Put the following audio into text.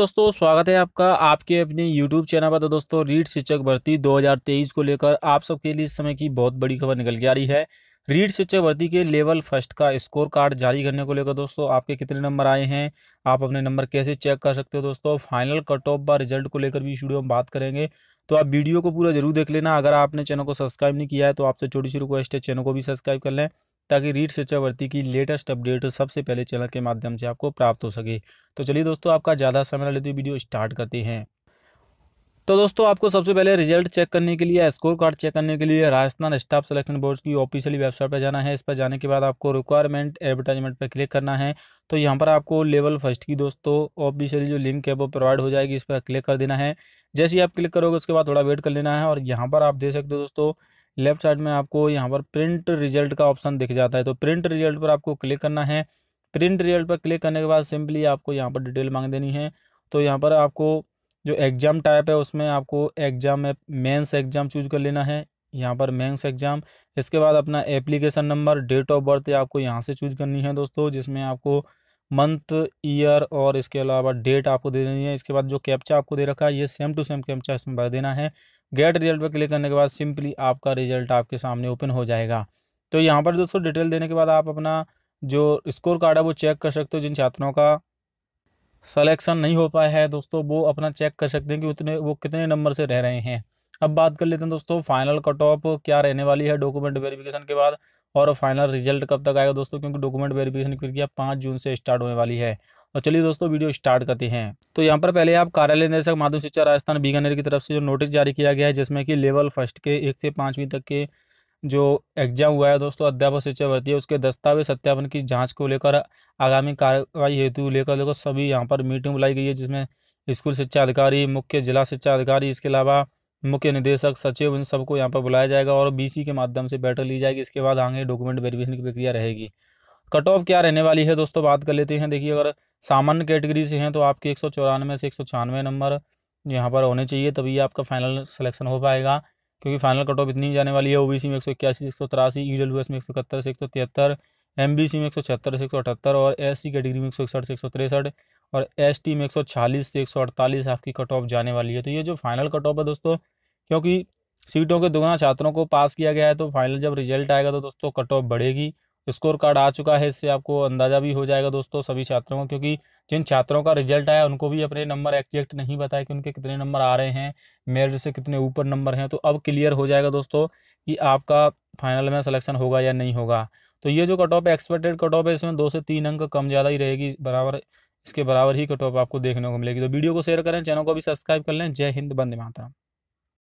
दोस्तों स्वागत है आपका आपके अपने YouTube चैनल पर तो दोस्तों रीट शिक्षक भर्ती 2023 को लेकर आप सबके लिए इस समय की बहुत बड़ी खबर निकल के आ रही है रीट शिक्षक भर्ती के लेवल फर्स्ट का स्कोर कार्ड जारी करने को लेकर दोस्तों आपके कितने नंबर आए हैं आप अपने नंबर कैसे चेक कर सकते हो दोस्तों फाइनल कट ऑफ व रिजल्ट को लेकर भी इस वीडियो में बात करेंगे तो आप वीडियो को पूरा जरूर देख लेना अगर आपने चैनल को सब्सक्राइब नहीं किया है तो आपसे छोटी सी रिक्वेस्ट है चैनल को भी सब्सक्राइब कर लें ताकि रीट शिक्षावर्ती की लेटेस्ट अपडेट सबसे पहले चैनल के माध्यम से आपको प्राप्त हो सके तो चलिए दोस्तों आपका ज़्यादा समय लेते हुए वीडियो स्टार्ट करते हैं तो दोस्तों आपको सबसे पहले रिजल्ट चेक करने के लिए स्कोर कार्ड चेक करने के लिए राजस्थान स्टाफ सिलेक्शन बोर्ड की ऑफिशियली वेबसाइट पर जाना है इस पर जाने के बाद आपको रिक्वायरमेंट एडवर्टाइजमेंट पर क्लिक करना है तो यहाँ पर आपको लेवल फर्स्ट की दोस्तों ऑफिशियली जो लिंक है वो प्रोवाइड हो जाएगी इस पर क्लिक कर देना है जैसे ही आप क्लिक करोगे उसके बाद थोड़ा वेट कर लेना है और यहाँ पर आप दे सकते हो दोस्तों लेफ्ट साइड में आपको यहाँ पर प्रिंट रिजल्ट का ऑप्शन दिख जाता है तो प्रिंट रिजल्ट पर आपको क्लिक करना है प्रिंट रिजल्ट पर क्लिक करने के बाद सिंपली आपको यहाँ पर डिटेल मांग देनी है तो यहाँ पर आपको जो एग्ज़ाम टाइप है उसमें आपको एग्ज़ाम में मेंस एग्ज़ाम चूज कर लेना है यहाँ पर मेंस एग्ज़ाम इसके बाद अपना application number date of birth आपको यहाँ से चूज करनी है दोस्तों जिसमें आपको मंथ ईयर और इसके अलावा डेट आपको दे देनी है इसके बाद जो कैप्चा आपको दे रखा है ये सेम टू सेम कैप्चा इसमें भर देना है गेट रिजल्ट पर क्लिक करने के बाद सिंपली आपका रिजल्ट आपके सामने ओपन हो जाएगा तो यहाँ पर दोस्तों डिटेल देने के बाद आप अपना जो स्कोर कार्ड है वो चेक कर सकते हो जिन छात्रों का सलेक्शन नहीं हो पाया है दोस्तों वो अपना चेक कर सकते हैं कि उतने वो कितने नंबर से रह रहे हैं अब बात कर लेते हैं दोस्तों फाइनल कट ऑफ क्या रहने वाली है डॉक्यूमेंट वेरिफिकेशन के बाद और फाइनल रिजल्ट कब तक आएगा दोस्तों क्योंकि डॉक्यूमेंट वेरिफिकेशन की प्रक्रिया पाँच जून से स्टार्ट होने वाली है और चलिए दोस्तों वीडियो स्टार्ट करते हैं तो यहाँ पर पहले आप कार्यालय निदेशक माध्यम शिक्षा राजस्थान बीकानेर की तरफ से जो नोटिस जारी किया गया है जिसमें कि लेवल फर्स्ट के एक से पाँचवीं तक के जो एग्जाम हुआ है दोस्तों अध्यापक शिक्षा भर्ती है उसके दस्तावेज सत्यापन की जांच को लेकर आगामी कार्रवाई हेतु लेकर देखो सभी यहाँ पर मीटिंग बुलाई गई है जिसमें स्कूल शिक्षा अधिकारी मुख्य जिला शिक्षा अधिकारी इसके अलावा मुख्य निदेशक सचिव इन सबको यहाँ पर बुलाया जाएगा और बीसी के माध्यम से बैठक ली जाएगी इसके बाद आगे डॉक्यूमेंट वेरिफिकेशन की प्रक्रिया रहेगी कट ऑफ क्या रहने वाली है दोस्तों बात कर लेते हैं देखिए अगर सामान्य कैटेगरी से हैं तो आपके एक सौ चौरानवे से एक सौ छियानवे नंबर यहाँ पर होने चाहिए तभी आपका फाइनल सिलेक्शन हो पाएगा क्योंकि फाइनल कट ऑफ इतनी जाने वाली है सी में एक सौ इक्यासी एक सौ तिरासी ई डब्ल्यू एस में एक सौ इकहत्तर से एक सौ तिहत्तर एम बी सी में एक सौ छिहत्तर से एक सौ अठहत्तर और एस सी कैटेगरी में एक सौ इकसठ से एक सौ तिरसठ और एस टी में एक सौ छियालीस से एक सौ अड़तालीस आपकी कट ऑफ जाने वाली है तो ये जो फाइनल कट ऑफ है दोस्तों क्योंकि सीटों के दोगुना छात्रों को पास किया गया है तो फाइनल जब रिजल्ट आएगा तो दोस्तों कट ऑफ बढ़ेगी स्कोर कार्ड आ चुका है इससे आपको अंदाज़ा भी हो जाएगा दोस्तों सभी छात्रों को क्योंकि जिन छात्रों का रिजल्ट आया उनको भी अपने नंबर एक्जैक्ट नहीं बताया कि उनके कितने नंबर आ रहे हैं मेरिट से कितने ऊपर नंबर हैं तो अब क्लियर हो जाएगा दोस्तों कि आपका फाइनल में सलेक्शन होगा या नहीं होगा तो ये जो कट ऑफ है एक्सपेक्टेड कट ऑफ है इसमें दो से तीन अंक कम ज़्यादा ही रहेगी बराबर इसके बराबर ही कट ऑफ आपको देखने को मिलेगी तो वीडियो को शेयर करें चैनल को भी सब्सक्राइब कर लें जय हिंद बंदे मातरम